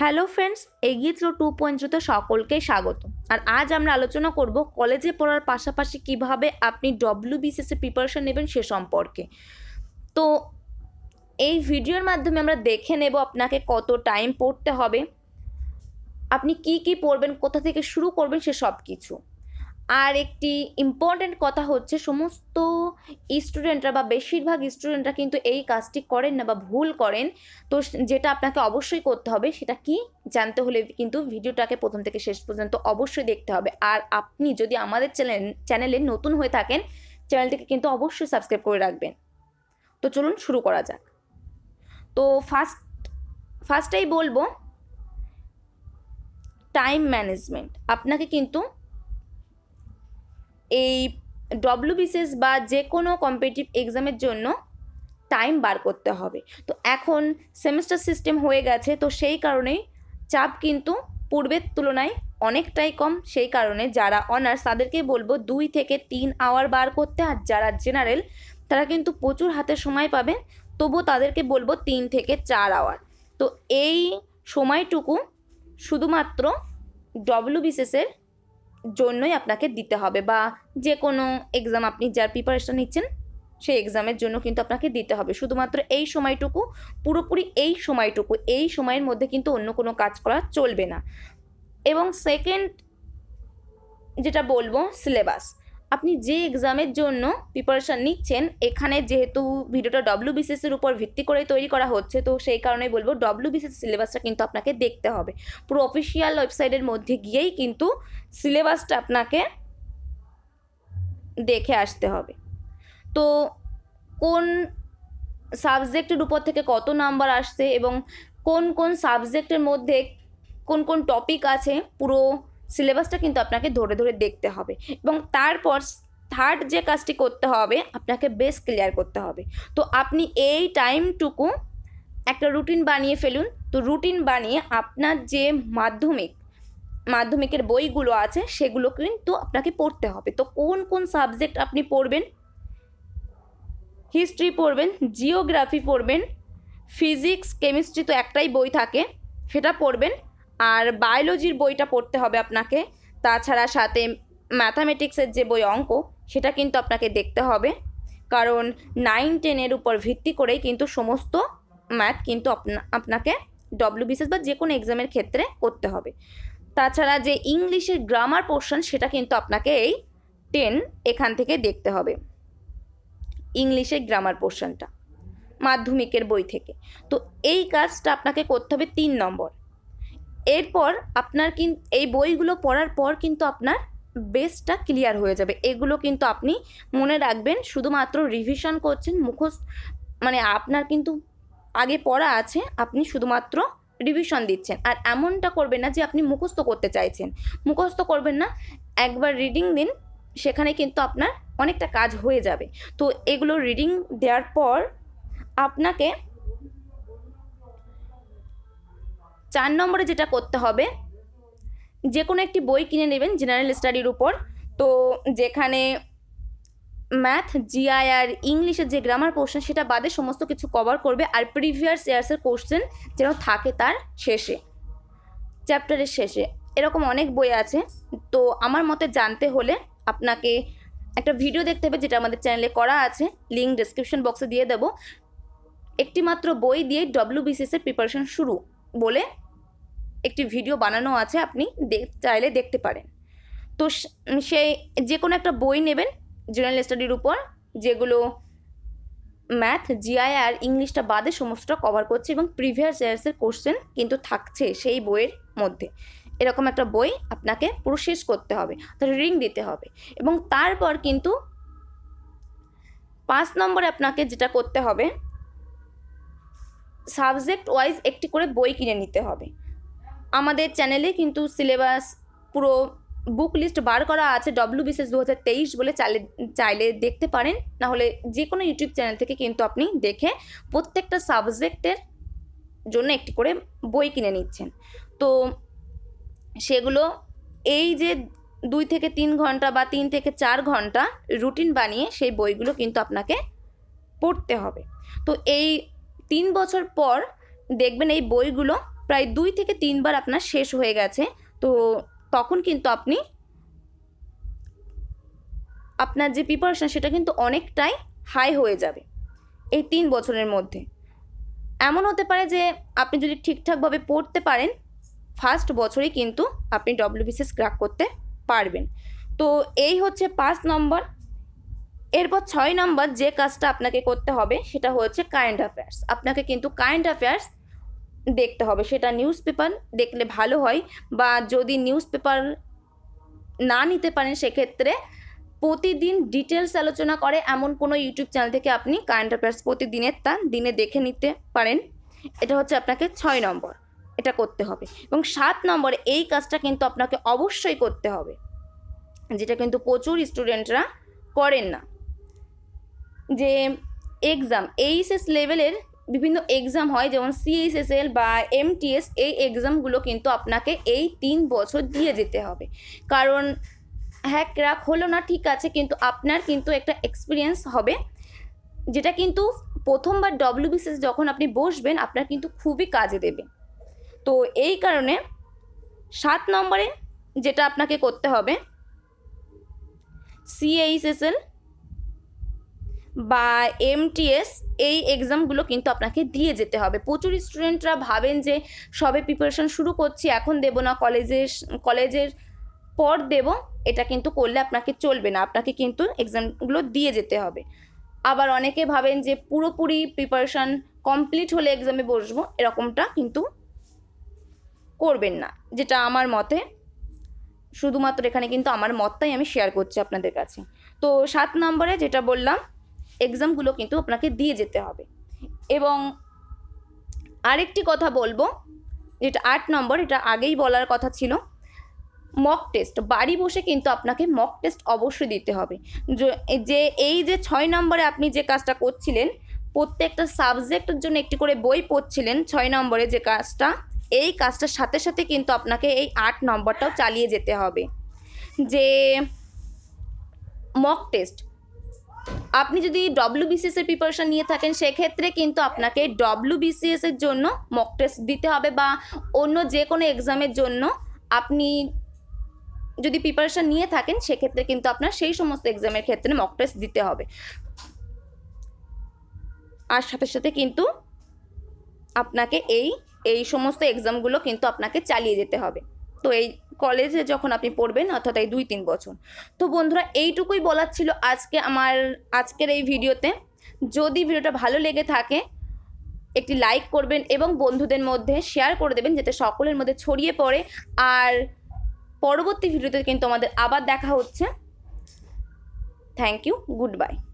hello friends এগিয়ে through to point জুতে সকলকে স্বাগত আর আজ আমরা আলোচনা করব কলেজে পড়ার পাশাপাশি কিভাবে আপনি ডব্লিউ বিসিএসের প্রিপারেশন নেবেন সে সম্পর্কে তো এই ভিডিওর মাধ্যমে আমরা দেখে নেব আপনাকে কত টাইম পড়তে হবে আপনি কি কি পড়বেন কোথা থেকে শুরু করবেন সে সব কিছু আর একটি ইম্পর্ট্যান্ট কথা হচ্ছে সমস্ত স্টুডেন্টরা বা বেশিরভাগ স্টুডেন্টরা কিন্তু এই কাজটি করেন না বা ভুল করেন তো যেটা আপনাকে অবশ্যই করতে হবে সেটা কি জানতে হলে কিন্তু ভিডিওটাকে প্রথম থেকে শেষ পর্যন্ত অবশ্যই দেখতে হবে আর আপনি যদি আমাদের চ্যানেল চ্যানেলে নতুন হয়ে থাকেন চ্যানেলটিকে কিন্তু অবশ্যই সাবস্ক্রাইব করে রাখবেন তো চলুন শুরু করা যাক তো ফার্স্ট ফার্স্টেই বলবো টাইম ম্যানেজমেন্ট আপনাকে কিন্তু এই বিসিএস বা যে কোনো কম্পিটিটিভ এক্সামের জন্য টাইম বার করতে হবে তো এখন সেমিস্টার সিস্টেম হয়ে গেছে তো সেই কারণেই চাপ কিন্তু পূর্বের তুলনায় অনেকটাই কম সেই কারণে যারা অনার্স তাদেরকে বলবো দুই থেকে তিন আওয়ার বার করতে আর যারা জেনারেল তারা কিন্তু প্রচুর হাতে সময় পাবেন তবু তাদেরকে বলবো তিন থেকে চার আওয়ার তো এই সময়টুকু শুধুমাত্র বিসিএসের জন্যই আপনাকে দিতে হবে বা যে কোনো এক্সাম আপনি যার প্রিপারেশান নিচ্ছেন সেই এক্সামের জন্য কিন্তু আপনাকে দিতে হবে শুধুমাত্র এই সময়টুকু পুরোপুরি এই সময়টুকু এই সময়ের মধ্যে কিন্তু অন্য কোনো কাজ করা চলবে না এবং সেকেন্ড যেটা বলবো সিলেবাস আপনি যে এক্সামের জন্য প্রিপারেশান নিচ্ছেন এখানে যেহেতু ভিডিওটা ডব্লিউ বিসিএসের উপর ভিত্তি করে তৈরি করা হচ্ছে তো সেই কারণে বলবো ডব্লিউ বিসিএস সিলেবাসটা কিন্তু আপনাকে দেখতে হবে পুরো অফিসিয়াল ওয়েবসাইটের মধ্যে গিয়েই কিন্তু সিলেবাসটা আপনাকে দেখে আসতে হবে তো কোন সাবজেক্টের উপর থেকে কত নাম্বার আসছে এবং কোন কোন সাবজেক্টের মধ্যে কোন কোন টপিক আছে পুরো সিলেবাসটা কিন্তু আপনাকে ধরে ধরে দেখতে হবে এবং তারপর থার্ড যে কাজটি করতে হবে আপনাকে বেশ ক্লিয়ার করতে হবে তো আপনি এই টাইমটুকু একটা রুটিন বানিয়ে ফেলুন তো রুটিন বানিয়ে আপনার যে মাধ্যমিক মাধ্যমিকের বইগুলো আছে সেগুলো কিন্তু আপনাকে পড়তে হবে তো কোন কোন সাবজেক্ট আপনি পড়বেন হিস্ট্রি পড়বেন জিওগ্রাফি পড়বেন ফিজিক্স কেমিস্ট্রি তো একটাই বই থাকে সেটা পড়বেন আর বায়োলজির বইটা পড়তে হবে আপনাকে তাছাড়া সাথে ম্যাথামেটিক্সের যে বই অঙ্ক সেটা কিন্তু আপনাকে দেখতে হবে কারণ নাইন টেনের উপর ভিত্তি করেই কিন্তু সমস্ত ম্যাথ কিন্তু আপনাকে ডব্লিউ বিসিএস বা যে কোনো এক্সামের ক্ষেত্রে করতে হবে তাছাড়া যে ইংলিশের গ্রামার পোর্শন সেটা কিন্তু আপনাকে এই টেন এখান থেকে দেখতে হবে ইংলিশের গ্রামার পোর্শনটা মাধ্যমিকের বই থেকে তো এই কাজটা আপনাকে করতে হবে তিন নম্বর এরপর আপনার কিন এই বইগুলো পড়ার পর কিন্তু আপনার বেসটা ক্লিয়ার হয়ে যাবে এগুলো কিন্তু আপনি মনে রাখবেন শুধুমাত্র রিভিশন করছেন মুখস্থ মানে আপনার কিন্তু আগে পড়া আছে আপনি শুধুমাত্র রিভিশন দিচ্ছেন আর এমনটা করবেন না যে আপনি মুখস্থ করতে চাইছেন মুখস্থ করবেন না একবার রিডিং দিন সেখানে কিন্তু আপনার অনেকটা কাজ হয়ে যাবে তো এগুলো রিডিং দেওয়ার পর আপনাকে চার নম্বরে যেটা করতে হবে যে কোনো একটি বই কিনে নেবেন জেনারেল স্টাডির উপর তো যেখানে ম্যাথ জিআই আর ইংলিশের যে গ্রামার কোশ্চেন সেটা বাদে সমস্ত কিছু কভার করবে আর প্রিভিয়াস ইয়ার্সের কোশ্চেন যেন থাকে তার শেষে চ্যাপ্টারের শেষে এরকম অনেক বই আছে তো আমার মতে জানতে হলে আপনাকে একটা ভিডিও দেখতে হবে যেটা আমাদের চ্যানেলে করা আছে লিঙ্ক ডেসক্রিপশন বক্সে দিয়ে দেবো একটিমাত্র বই দিয়ে ডব্লিউবিসিএসের প্রিপারেশন শুরু বলে একটি ভিডিও বানানো আছে আপনি চাইলে দেখতে পারেন তো সেই যে কোনো একটা বই নেবেন জেনারেল স্টাডির উপর যেগুলো ম্যাথ জিআই আর ইংলিশটা বাদে সমস্তটা কভার করছে এবং প্রিভিয়াস ইয়ার্সের কোশ্চেন কিন্তু থাকছে সেই বইয়ের মধ্যে এরকম একটা বই আপনাকে পুরো শেষ করতে হবে তার রিং দিতে হবে এবং তারপর কিন্তু পাঁচ নম্বরে আপনাকে যেটা করতে হবে সাবজেক্ট ওয়াইজ একটি করে বই কিনে নিতে হবে আমাদের চ্যানেলে কিন্তু সিলেবাস পুরো বুক লিস্ট বার করা আছে ডব্লু বিশেষ দু হাজার তেইশ বলে চাইলে চাইলে দেখতে পারেন নাহলে যে কোনো ইউটিউব চ্যানেল থেকে কিন্তু আপনি দেখে প্রত্যেকটা সাবজেক্টের জন্য একটি করে বই কিনে নিচ্ছেন তো সেগুলো এই যে দুই থেকে তিন ঘন্টা বা তিন থেকে চার ঘন্টা রুটিন বানিয়ে সেই বইগুলো কিন্তু আপনাকে পড়তে হবে তো এই তিন বছর পর দেখবেন এই বইগুলো প্রায় দুই থেকে তিনবার আপনার শেষ হয়ে গেছে তো তখন কিন্তু আপনি আপনার যে প্রিপারেশান সেটা কিন্তু অনেকটাই হাই হয়ে যাবে এই তিন বছরের মধ্যে এমন হতে পারে যে আপনি যদি ঠিকঠাকভাবে পড়তে পারেন ফার্স্ট বছরেই কিন্তু আপনি ডব্লিউবিসিএস ক্র্যাক করতে পারবেন তো এই হচ্ছে পাঁচ নম্বর এরপর ছয় নম্বর যে কাজটা আপনাকে করতে হবে সেটা হচ্ছে কারেন্ট অ্যাফেয়ার্স আপনাকে কিন্তু কারেন্ট অ্যাফেয়ার্স দেখতে হবে সেটা নিউজ পেপার দেখলে ভালো হয় বা যদি নিউজ পেপার না নিতে পারেন সেক্ষেত্রে প্রতিদিন ডিটেলস আলোচনা করে এমন কোনো ইউটিউব চ্যানেল থেকে আপনি কারেন্ট অ্যাফেয়ার্স প্রতিদিনের তা দিনে দেখে নিতে পারেন এটা হচ্ছে আপনাকে ছয় নম্বর এটা করতে হবে এবং সাত নম্বরে এই কাজটা কিন্তু আপনাকে অবশ্যই করতে হবে যেটা কিন্তু প্রচুর স্টুডেন্টরা করেন না যে এক্সাম এইচএস লেভেলের বিভিন্ন এক্সাম হয় যেমন সিএইচএসএল বা এমটিএস এই এক্সামগুলো কিন্তু আপনাকে এই তিন বছর দিয়ে যেতে হবে কারণ হ্যাক ক্র্যাক হলো না ঠিক আছে কিন্তু আপনার কিন্তু একটা এক্সপিরিয়েন্স হবে যেটা কিন্তু প্রথমবার ডব্লিউবিসিএস যখন আপনি বসবেন আপনার কিন্তু খুবই কাজে দেবে তো এই কারণে সাত নম্বরে যেটা আপনাকে করতে হবে সিএইচএসএল বা এমটিএস এই এক্সামগুলো কিন্তু আপনাকে দিয়ে যেতে হবে প্রচুর স্টুডেন্টরা ভাবেন যে সবে প্রিপারেশান শুরু করছি এখন দেব না কলেজের কলেজের পর দেব এটা কিন্তু করলে আপনাকে চলবে না আপনাকে কিন্তু এক্সামগুলো দিয়ে যেতে হবে আবার অনেকে ভাবেন যে পুরোপুরি প্রিপারেশান কমপ্লিট হলে এক্সামে বসবো এরকমটা কিন্তু করবেন না যেটা আমার মতে শুধুমাত্র এখানে কিন্তু আমার মতটাই আমি শেয়ার করছি আপনাদের কাছে তো সাত নম্বরে যেটা বললাম এক্সামগুলো কিন্তু আপনাকে দিয়ে যেতে হবে এবং আরেকটি কথা বলবো যেটা আট নম্বর এটা আগেই বলার কথা ছিল মক টেস্ট বাড়ি বসে কিন্তু আপনাকে মক টেস্ট অবশ্যই দিতে হবে যে এই যে ছয় নম্বরে আপনি যে কাজটা করছিলেন প্রত্যেকটা সাবজেক্টের জন্য একটি করে বই পড়ছিলেন ছয় নম্বরে যে কাজটা এই কাজটার সাথে সাথে কিন্তু আপনাকে এই আট নম্বরটাও চালিয়ে যেতে হবে যে মক টেস্ট আপনি যদি ডব্লিউ এর প্রিপারেশন নিয়ে থাকেন সেক্ষেত্রে কিন্তু আপনাকে ডব্লিউ এর জন্য মক টেস্ট দিতে হবে বা অন্য যে কোনো এক্সামের জন্য আপনি যদি প্রিপারেশন নিয়ে থাকেন সেক্ষেত্রে কিন্তু আপনার সেই সমস্ত এক্সামের ক্ষেত্রে মক টেস্ট দিতে হবে আর সাথে সাথে কিন্তু আপনাকে এই এই সমস্ত এক্সামগুলো কিন্তু আপনাকে চালিয়ে যেতে হবে তো এই কলেজে যখন আপনি পড়বেন অর্থাৎ এই দুই তিন বছর তো বন্ধুরা এইটুকুই বলার ছিল আজকে আমার আজকের এই ভিডিওতে যদি ভিডিওটা ভালো লেগে থাকে একটি লাইক করবেন এবং বন্ধুদের মধ্যে শেয়ার করে দেবেন যাতে সকলের মধ্যে ছড়িয়ে পড়ে আর পরবর্তী ভিডিওতে কিন্তু আমাদের আবার দেখা হচ্ছে থ্যাংক ইউ গুড বাই